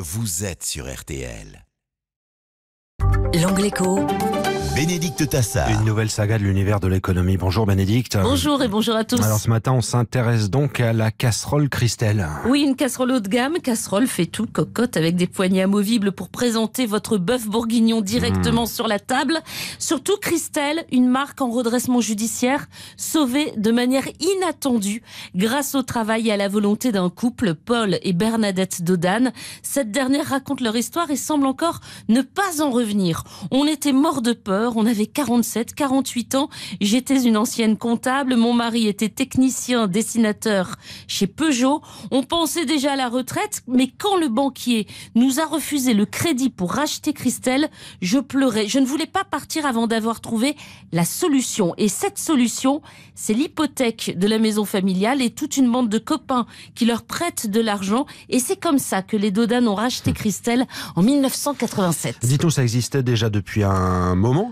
Vous êtes sur RTL. éco Bénédicte Tassa. Une nouvelle saga de l'univers de l'économie. Bonjour Bénédicte. Bonjour et bonjour à tous. Alors ce matin, on s'intéresse donc à la casserole Christelle. Oui, une casserole haut de gamme, casserole fait tout, cocotte avec des poignées amovibles pour présenter votre bœuf bourguignon directement hmm. sur la table. Surtout Christelle, une marque en redressement judiciaire, sauvée de manière inattendue grâce au travail et à la volonté d'un couple, Paul et Bernadette Dodan. Cette dernière raconte leur histoire et semble encore ne pas en revenir. On était mort de peur on avait 47, 48 ans. J'étais une ancienne comptable. Mon mari était technicien, dessinateur chez Peugeot. On pensait déjà à la retraite, mais quand le banquier nous a refusé le crédit pour racheter Christelle, je pleurais. Je ne voulais pas partir avant d'avoir trouvé la solution. Et cette solution, c'est l'hypothèque de la maison familiale et toute une bande de copains qui leur prêtent de l'argent. Et c'est comme ça que les Dodan ont racheté Christelle en 1987. dit nous ça existait déjà depuis un moment,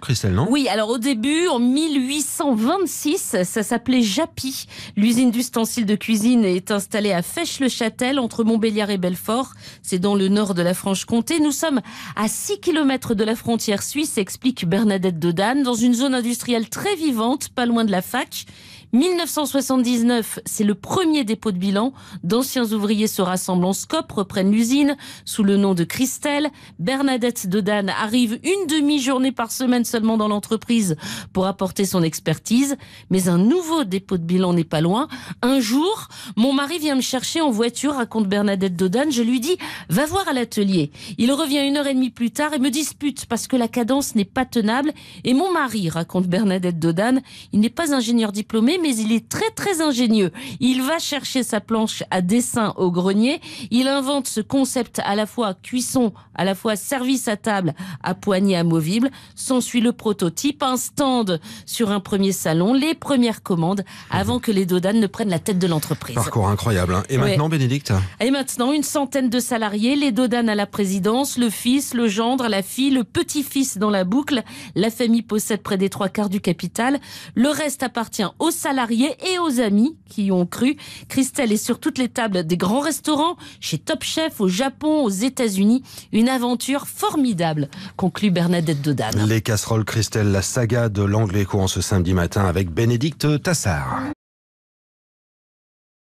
oui, alors au début, en 1826, ça s'appelait Japy. L'usine d'ustensiles de cuisine est installée à Fèche-le-Châtel, entre Montbéliard et Belfort. C'est dans le nord de la Franche-Comté. Nous sommes à 6 km de la frontière suisse, explique Bernadette Dodane, dans une zone industrielle très vivante, pas loin de la fac. 1979, c'est le premier dépôt de bilan. D'anciens ouvriers se rassemblent en scope, reprennent l'usine sous le nom de Christelle. Bernadette Dodane arrive une demi-journée par semaine seulement dans l'entreprise pour apporter son expertise. Mais un nouveau dépôt de bilan n'est pas loin. Un jour, mon mari vient me chercher en voiture, raconte Bernadette Dodan. Je lui dis, va voir à l'atelier. Il revient une heure et demie plus tard et me dispute parce que la cadence n'est pas tenable. Et mon mari, raconte Bernadette Dodan, il n'est pas ingénieur diplômé, mais il est très très ingénieux. Il va chercher sa planche à dessin au grenier. Il invente ce concept à la fois cuisson, à la fois service à table, à poignée amovible. S'ensuit le prototype, un stand sur un premier salon, les premières commandes avant que les dodanes ne prennent la tête de l'entreprise. Parcours incroyable. Hein. Et maintenant, Bénédicte Et maintenant, une centaine de salariés, les Dodan à la présidence, le fils, le gendre, la fille, le petit-fils dans la boucle. La famille possède près des trois quarts du capital. Le reste appartient au salariés et aux amis qui y ont cru. Christelle est sur toutes les tables des grands restaurants, chez Top Chef, au Japon, aux États-Unis. Une aventure formidable, conclut Bernadette Dodane. Les casseroles Christelle, la saga de l'anglais courant ce samedi matin avec Bénédicte Tassard.